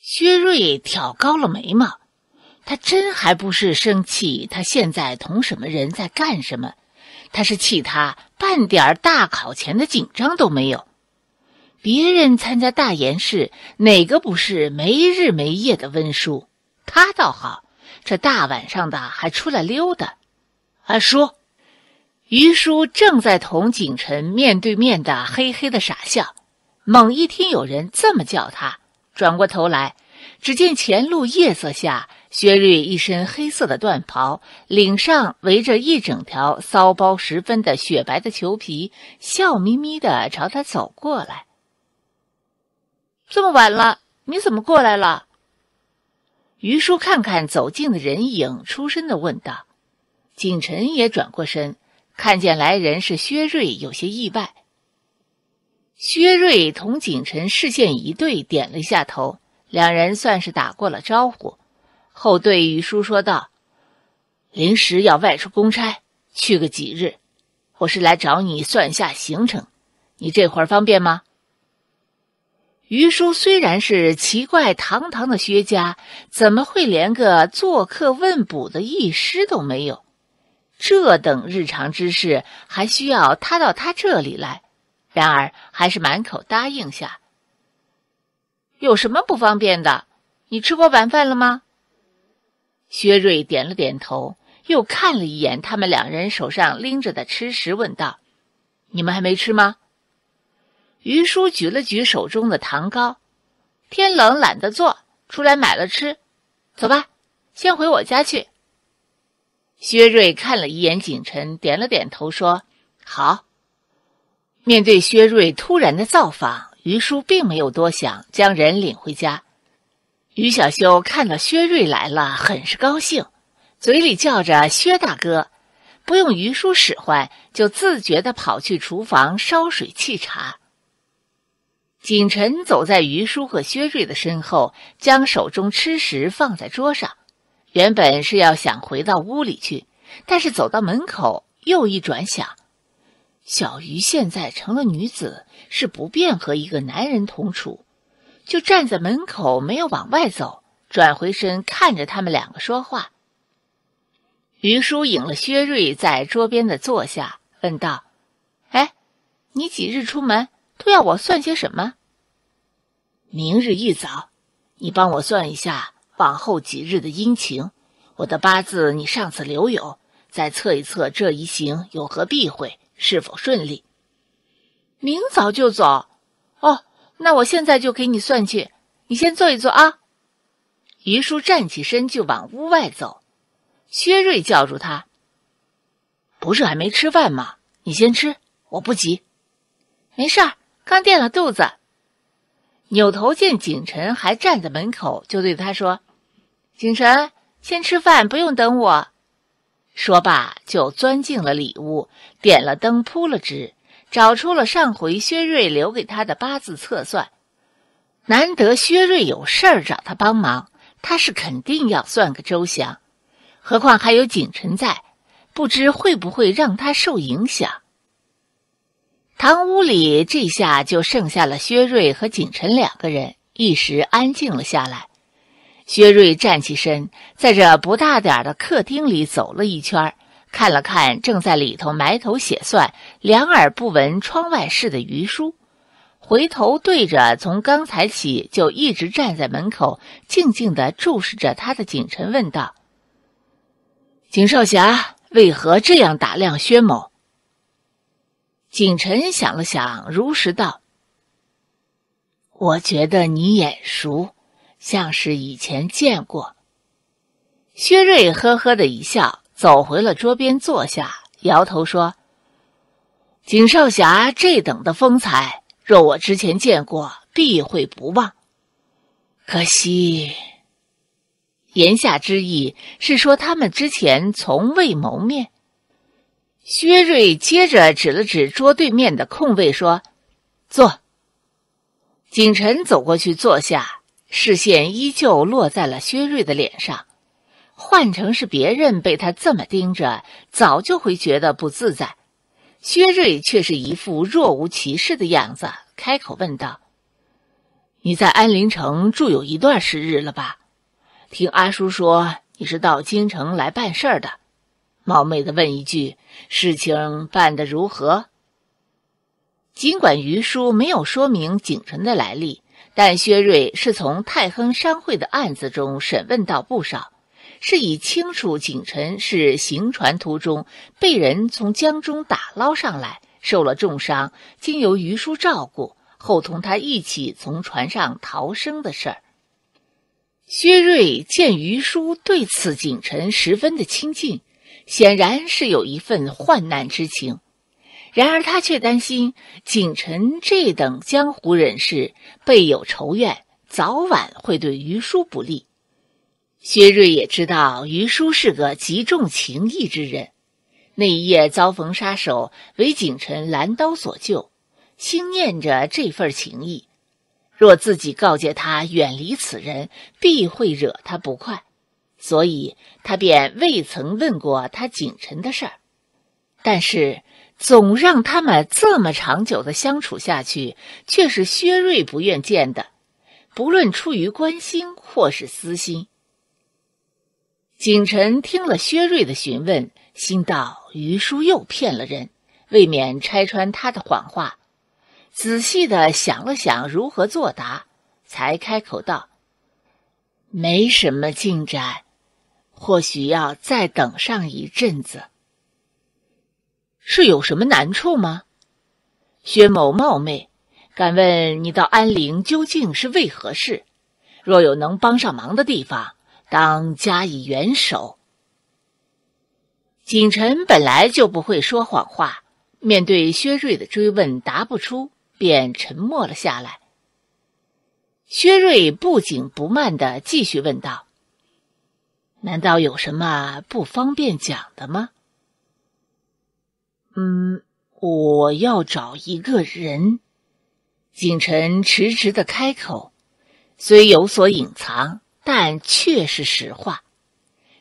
薛瑞挑高了眉毛，他真还不是生气，他现在同什么人在干什么？他是气他半点大考前的紧张都没有。别人参加大研试，哪个不是没日没夜的温书？他倒好，这大晚上的还出来溜达。阿叔，于叔正在同景晨面对面的嘿嘿的傻笑，猛一听有人这么叫他。转过头来，只见前路夜色下，薛瑞一身黑色的缎袍，领上围着一整条骚包十分的雪白的裘皮，笑眯眯的朝他走过来。这么晚了，你怎么过来了？于叔看看走近的人影，出声的问道。景晨也转过身，看见来人是薛瑞，有些意外。薛瑞同景臣视线一对，点了一下头，两人算是打过了招呼，后对于叔说道：“临时要外出公差，去个几日，我是来找你算下行程，你这会儿方便吗？”于叔虽然是奇怪堂堂的薛家，怎么会连个做客问卜的意师都没有？这等日常之事，还需要他到他这里来？然而，还是满口答应下。有什么不方便的？你吃过晚饭了吗？薛瑞点了点头，又看了一眼他们两人手上拎着的吃食，问道：“你们还没吃吗？”于叔举了举手中的糖糕，天冷懒得做，出来买了吃。走吧，先回我家去。薛瑞看了一眼景晨，点了点头，说：“好。”面对薛瑞突然的造访，于叔并没有多想，将人领回家。于小修看到薛瑞来了，很是高兴，嘴里叫着“薛大哥”，不用于叔使唤，就自觉的跑去厨房烧水沏茶。景晨走在于叔和薛瑞的身后，将手中吃食放在桌上，原本是要想回到屋里去，但是走到门口又一转想。小鱼现在成了女子，是不便和一个男人同处，就站在门口没有往外走，转回身看着他们两个说话。于叔引了薛瑞在桌边的坐下，问道：“哎，你几日出门都要我算些什么？明日一早，你帮我算一下往后几日的阴晴。我的八字你上次留有，再测一测这一行有何避讳。”是否顺利？明早就走，哦，那我现在就给你算去，你先坐一坐啊。于叔站起身就往屋外走，薛瑞叫住他：“不是还没吃饭吗？你先吃，我不急。没事儿，刚垫了肚子。”扭头见景晨还站在门口，就对他说：“景晨，先吃饭，不用等我。”说罢，就钻进了里屋，点了灯，铺了纸，找出了上回薛瑞留给他的八字测算。难得薛瑞有事儿找他帮忙，他是肯定要算个周详。何况还有景辰在，不知会不会让他受影响。堂屋里这下就剩下了薛瑞和景辰两个人，一时安静了下来。薛瑞站起身，在这不大点的客厅里走了一圈，看了看正在里头埋头写算、两耳不闻窗外事的于叔，回头对着从刚才起就一直站在门口静静的注视着他的景晨问道：“景少侠，为何这样打量薛某？”景晨想了想，如实道：“我觉得你眼熟。”像是以前见过。薛瑞呵呵的一笑，走回了桌边坐下，摇头说：“景少侠这等的风采，若我之前见过，必会不忘。可惜。”言下之意是说他们之前从未谋面。薛瑞接着指了指桌对面的空位说：“坐。”景晨走过去坐下。视线依旧落在了薛瑞的脸上，换成是别人被他这么盯着，早就会觉得不自在。薛瑞却是一副若无其事的样子，开口问道：“你在安陵城住有一段时日了吧？听阿叔说你是到京城来办事儿的，冒昧的问一句，事情办得如何？”尽管于叔没有说明景臣的来历。但薛瑞是从泰亨商会的案子中审问到不少，是以清楚景臣是行船途中被人从江中打捞上来，受了重伤，经由于叔照顾，后同他一起从船上逃生的事儿。薛瑞见于叔对此景臣十分的亲近，显然是有一份患难之情。然而他却担心景臣这等江湖人士备有仇怨，早晚会对于叔不利。薛瑞也知道于叔是个极重情义之人，那一夜遭逢杀手，为景臣拦刀所救，心念着这份情义。若自己告诫他远离此人，必会惹他不快，所以他便未曾问过他景臣的事儿。但是。总让他们这么长久的相处下去，却是薛瑞不愿见的，不论出于关心或是私心。景臣听了薛瑞的询问，心道：“于叔又骗了人，未免拆穿他的谎话。”仔细的想了想如何作答，才开口道：“没什么进展，或许要再等上一阵子。”是有什么难处吗？薛某冒昧，敢问你到安陵究竟是为何事？若有能帮上忙的地方，当加以援手。景臣本来就不会说谎话，面对薛瑞的追问，答不出，便沉默了下来。薛瑞不紧不慢的继续问道：“难道有什么不方便讲的吗？”嗯，我要找一个人。景晨迟迟的开口，虽有所隐藏，但却是实话。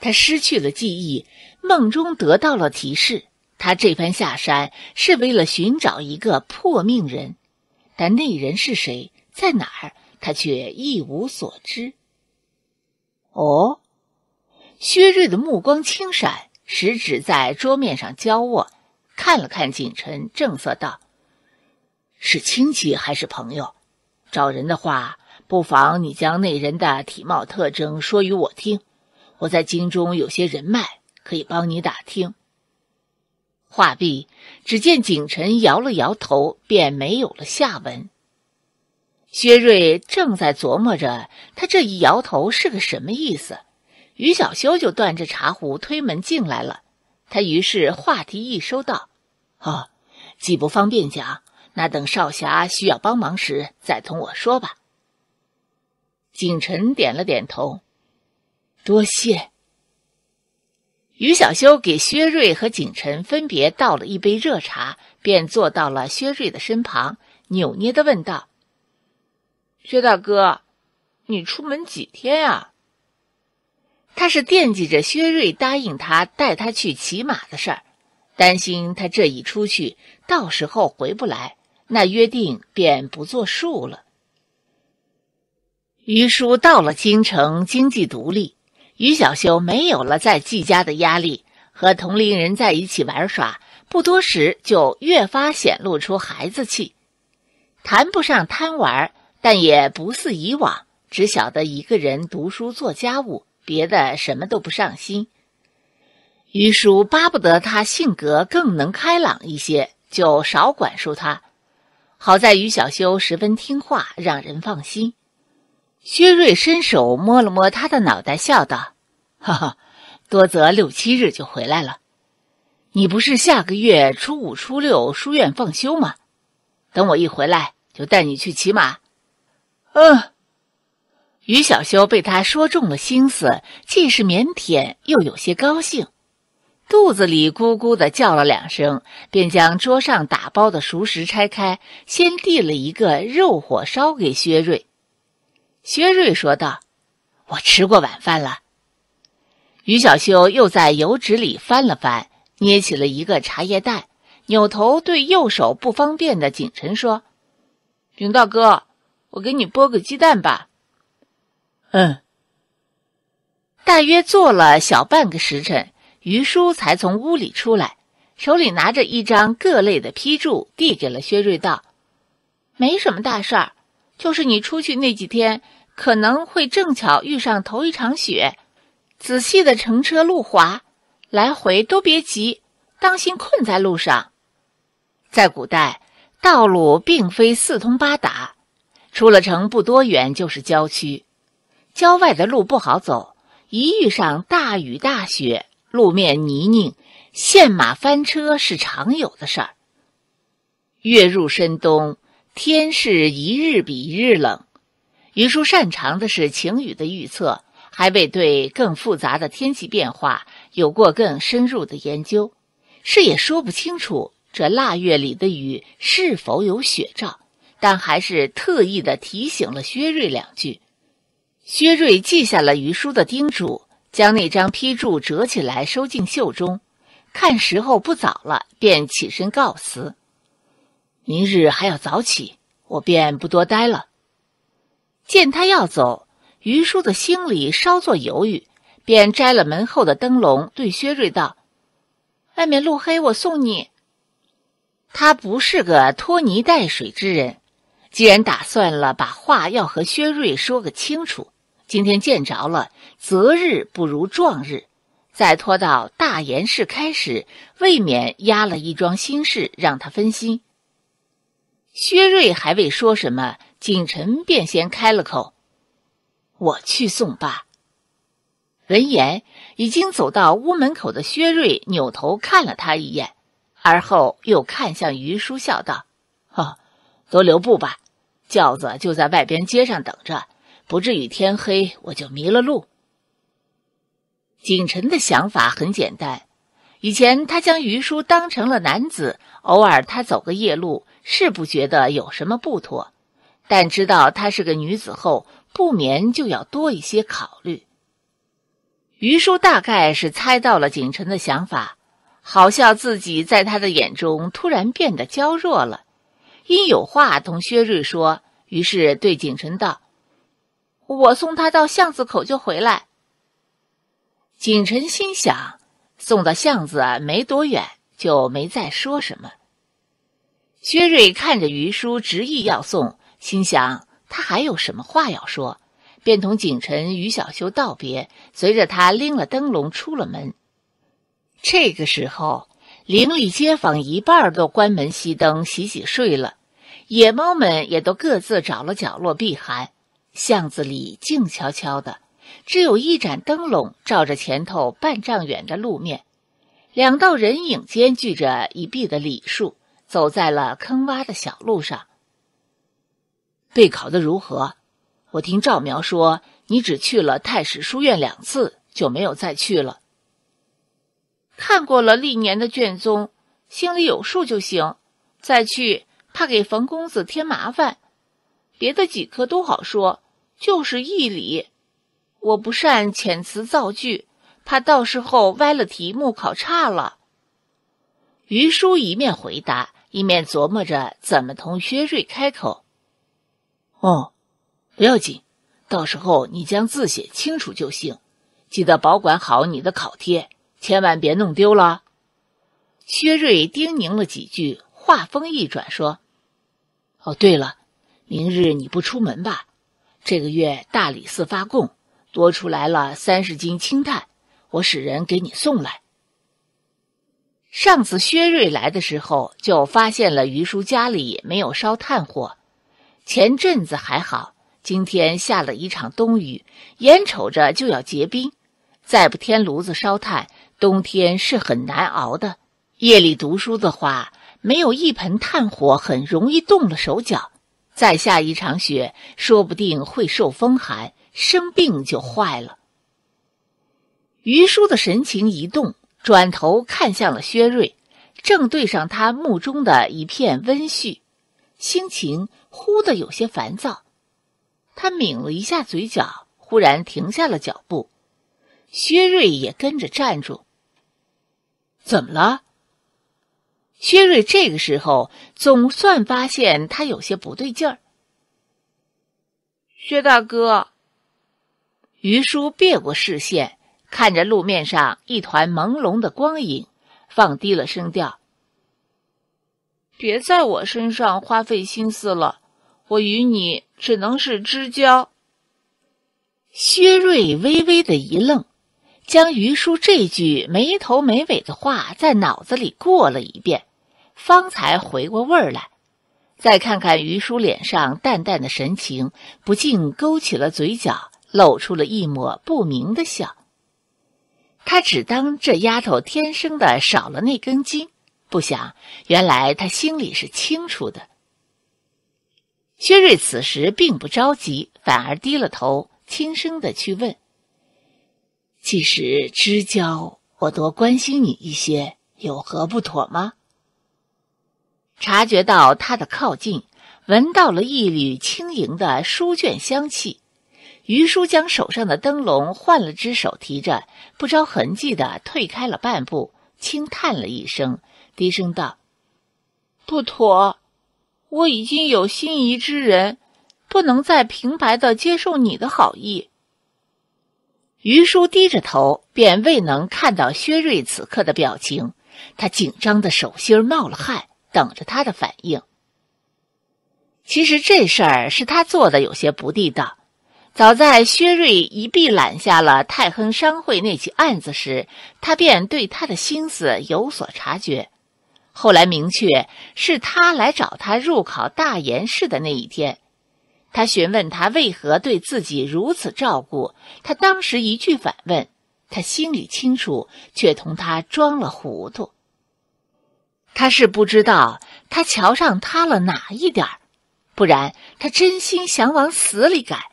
他失去了记忆，梦中得到了提示。他这番下山是为了寻找一个破命人，但那人是谁，在哪儿，他却一无所知。哦，薛瑞的目光轻闪，食指在桌面上交握。看了看景臣，正色道：“是亲戚还是朋友？找人的话，不妨你将那人的体貌特征说与我听。我在京中有些人脉，可以帮你打听。”话毕，只见景臣摇了摇头，便没有了下文。薛瑞正在琢磨着他这一摇头是个什么意思，于小修就端着茶壶推门进来了。他于是话题一收，道。哦，既不方便讲，那等少侠需要帮忙时再同我说吧。景晨点了点头，多谢。于小修给薛瑞和景晨分别倒了一杯热茶，便坐到了薛瑞的身旁，扭捏的问道：“薛大哥，你出门几天啊？”他是惦记着薛瑞答应他带他去骑马的事儿。担心他这一出去，到时候回不来，那约定便不作数了。于叔到了京城，经济独立，于小修没有了在季家的压力，和同龄人在一起玩耍，不多时就越发显露出孩子气，谈不上贪玩，但也不似以往只晓得一个人读书做家务，别的什么都不上心。于叔巴不得他性格更能开朗一些，就少管束他。好在于小修十分听话，让人放心。薛瑞伸手摸了摸他的脑袋，笑道：“哈哈，多则六七日就回来了。你不是下个月初五、初六书院放休吗？等我一回来，就带你去骑马。”嗯。于小修被他说中了心思，既是腼腆，又有些高兴。肚子里咕咕的叫了两声，便将桌上打包的熟食拆开，先递了一个肉火烧给薛瑞。薛瑞说道：“我吃过晚饭了。”于小修又在油纸里翻了翻，捏起了一个茶叶蛋，扭头对右手不方便的景晨说：“景大哥，我给你剥个鸡蛋吧。”嗯。大约做了小半个时辰。于叔才从屋里出来，手里拿着一张各类的批注，递给了薛瑞道：“没什么大事儿，就是你出去那几天可能会正巧遇上头一场雪，仔细的乘车路滑，来回都别急，当心困在路上。在古代，道路并非四通八达，出了城不多远就是郊区，郊外的路不好走，一遇上大雨大雪。”路面泥泞，陷马翻车是常有的事儿。月入深冬，天是一日比一日冷。于叔擅长的是晴雨的预测，还未对更复杂的天气变化有过更深入的研究，是也说不清楚这腊月里的雨是否有雪兆，但还是特意的提醒了薛瑞两句。薛瑞记下了于叔的叮嘱。将那张批注折起来收进袖中，看时候不早了，便起身告辞。明日还要早起，我便不多待了。见他要走，于叔的心里稍作犹豫，便摘了门后的灯笼，对薛瑞道：“外面路黑，我送你。”他不是个拖泥带水之人，既然打算了，把话要和薛瑞说个清楚。今天见着了，择日不如撞日，再拖到大延市开始，未免压了一桩心事，让他分心。薛瑞还未说什么，景臣便先开了口：“我去送吧。”闻言，已经走到屋门口的薛瑞扭头看了他一眼，而后又看向于叔，笑道：“哦，都留步吧，轿子就在外边街上等着。”不至于天黑我就迷了路。景晨的想法很简单，以前他将于叔当成了男子，偶尔他走个夜路是不觉得有什么不妥，但知道他是个女子后，不免就要多一些考虑。于叔大概是猜到了景晨的想法，好笑自己在他的眼中突然变得娇弱了，因有话同薛瑞说，于是对景晨道。我送他到巷子口就回来。景晨心想，送到巷子没多远，就没再说什么。薛瑞看着于叔执意要送，心想他还有什么话要说，便同景晨、于小修道别，随着他拎了灯笼出了门。这个时候，邻里街坊一半都关门熄灯，洗洗睡了，野猫们也都各自找了角落避寒。巷子里静悄悄的，只有一盏灯笼照着前头半丈远的路面。两道人影间距着一臂的李树走在了坑洼的小路上。备考的如何？我听赵苗说，你只去了太史书院两次，就没有再去了。看过了历年的卷宗，心里有数就行。再去怕给冯公子添麻烦。别的几科都好说，就是义理，我不善遣词造句，怕到时候歪了题目，考差了。于叔一面回答，一面琢磨着怎么同薛瑞开口。哦，不要紧，到时候你将字写清楚就行，记得保管好你的考贴，千万别弄丢了。薛瑞叮咛了几句，话锋一转说：“哦，对了。”明日你不出门吧？这个月大理寺发贡，多出来了三十斤青炭，我使人给你送来。上次薛瑞来的时候，就发现了于叔家里没有烧炭火。前阵子还好，今天下了一场冬雨，眼瞅着就要结冰，再不添炉子烧炭，冬天是很难熬的。夜里读书的话，没有一盆炭火，很容易冻了手脚。再下一场雪，说不定会受风寒，生病就坏了。于叔的神情一动，转头看向了薛瑞，正对上他目中的一片温煦，心情忽的有些烦躁。他抿了一下嘴角，忽然停下了脚步，薛瑞也跟着站住。怎么了？薛瑞这个时候总算发现他有些不对劲儿。薛大哥，于叔别过视线，看着路面上一团朦胧的光影，放低了声调：“别在我身上花费心思了，我与你只能是知交。”薛瑞微微的一愣，将于叔这句没头没尾的话在脑子里过了一遍。方才回过味儿来，再看看于叔脸上淡淡的神情，不禁勾起了嘴角，露出了一抹不明的笑。他只当这丫头天生的少了那根筋，不想原来他心里是清楚的。薛瑞此时并不着急，反而低了头，轻声的去问：“既是知交，我多关心你一些，有何不妥吗？”察觉到他的靠近，闻到了一缕轻盈的书卷香气。于叔将手上的灯笼换了只手提着，不着痕迹的退开了半步，轻叹了一声，低声道：“不妥，我已经有心仪之人，不能再平白的接受你的好意。”于叔低着头，便未能看到薛瑞此刻的表情。他紧张的手心冒了汗。等着他的反应。其实这事儿是他做的有些不地道。早在薛瑞一臂揽下了泰亨商会那起案子时，他便对他的心思有所察觉。后来明确是他来找他入考大研士的那一天，他询问他为何对自己如此照顾，他当时一句反问，他心里清楚，却同他装了糊涂。他是不知道他瞧上他了哪一点儿，不然他真心想往死里改。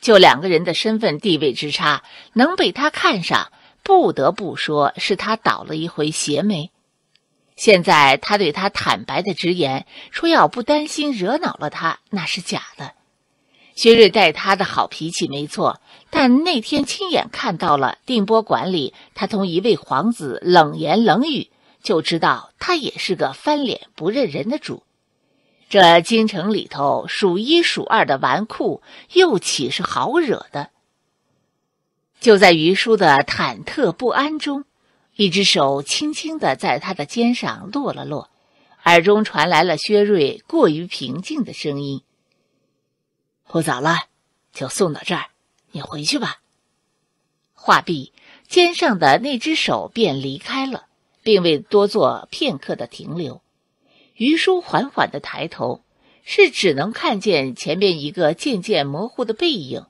就两个人的身份地位之差，能被他看上，不得不说是他倒了一回邪霉。现在他对他坦白的直言，说要不担心惹恼了他，那是假的。薛瑞待他的好脾气没错，但那天亲眼看到了定波馆里，他同一位皇子冷言冷语。就知道他也是个翻脸不认人的主，这京城里头数一数二的纨绔，又岂是好惹的？就在于叔的忐忑不安中，一只手轻轻的在他的肩上落了落，耳中传来了薛瑞过于平静的声音：“不早了，就送到这儿，你回去吧。”话毕，肩上的那只手便离开了。并未多做片刻的停留，于叔缓缓的抬头，是只能看见前面一个渐渐模糊的背影，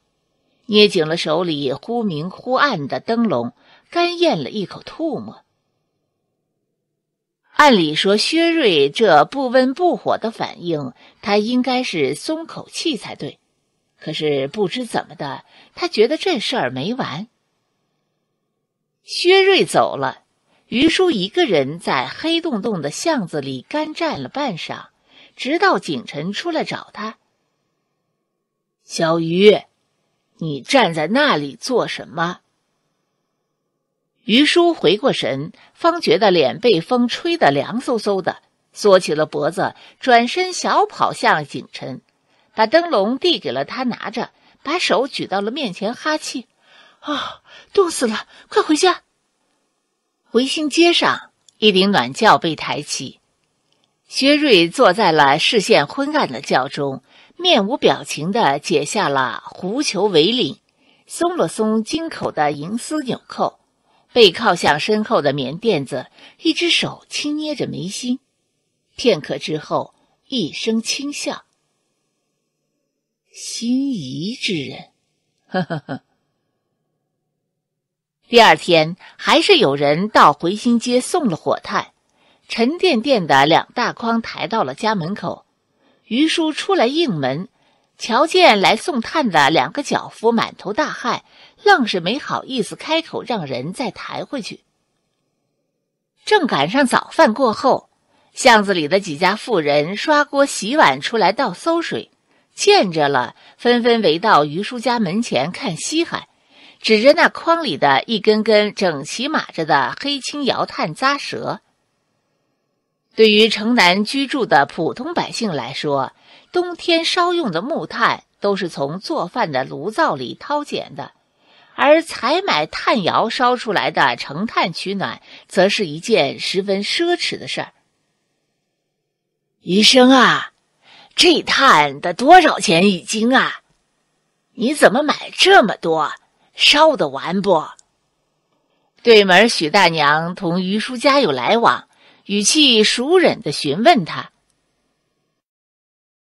捏紧了手里忽明忽暗的灯笼，干咽了一口唾沫。按理说，薛瑞这不温不火的反应，他应该是松口气才对，可是不知怎么的，他觉得这事儿没完。薛瑞走了。于叔一个人在黑洞洞的巷子里干站了半晌，直到景晨出来找他。小鱼，你站在那里做什么？于叔回过神，方觉得脸被风吹得凉飕飕的，缩起了脖子，转身小跑向景晨，把灯笼递给了他，拿着，把手举到了面前哈气，啊，冻死了，快回家。回心街上，一顶暖轿被抬起，薛瑞坐在了视线昏暗的轿中，面无表情的解下了狐裘围领，松了松襟口的银丝纽扣，背靠向身后的棉垫子，一只手轻捏着眉心，片刻之后，一声轻笑：“心仪之人，呵呵呵。”第二天还是有人到回新街送了火炭，沉甸甸的两大筐抬到了家门口。于叔出来应门，瞧见来送炭的两个脚夫满头大汗，愣是没好意思开口让人再抬回去。正赶上早饭过后，巷子里的几家妇人刷锅洗碗出来倒馊水，见着了纷纷围到于叔家门前看稀罕。指着那筐里的一根根整齐码着的黑青窑炭扎蛇，对于城南居住的普通百姓来说，冬天烧用的木炭都是从做饭的炉灶里掏捡的，而采买炭窑烧出来的成炭取暖，则是一件十分奢侈的事儿。医生啊，这炭得多少钱一斤啊？你怎么买这么多？烧得完不？对门许大娘同于叔家有来往，语气熟稔地询问他。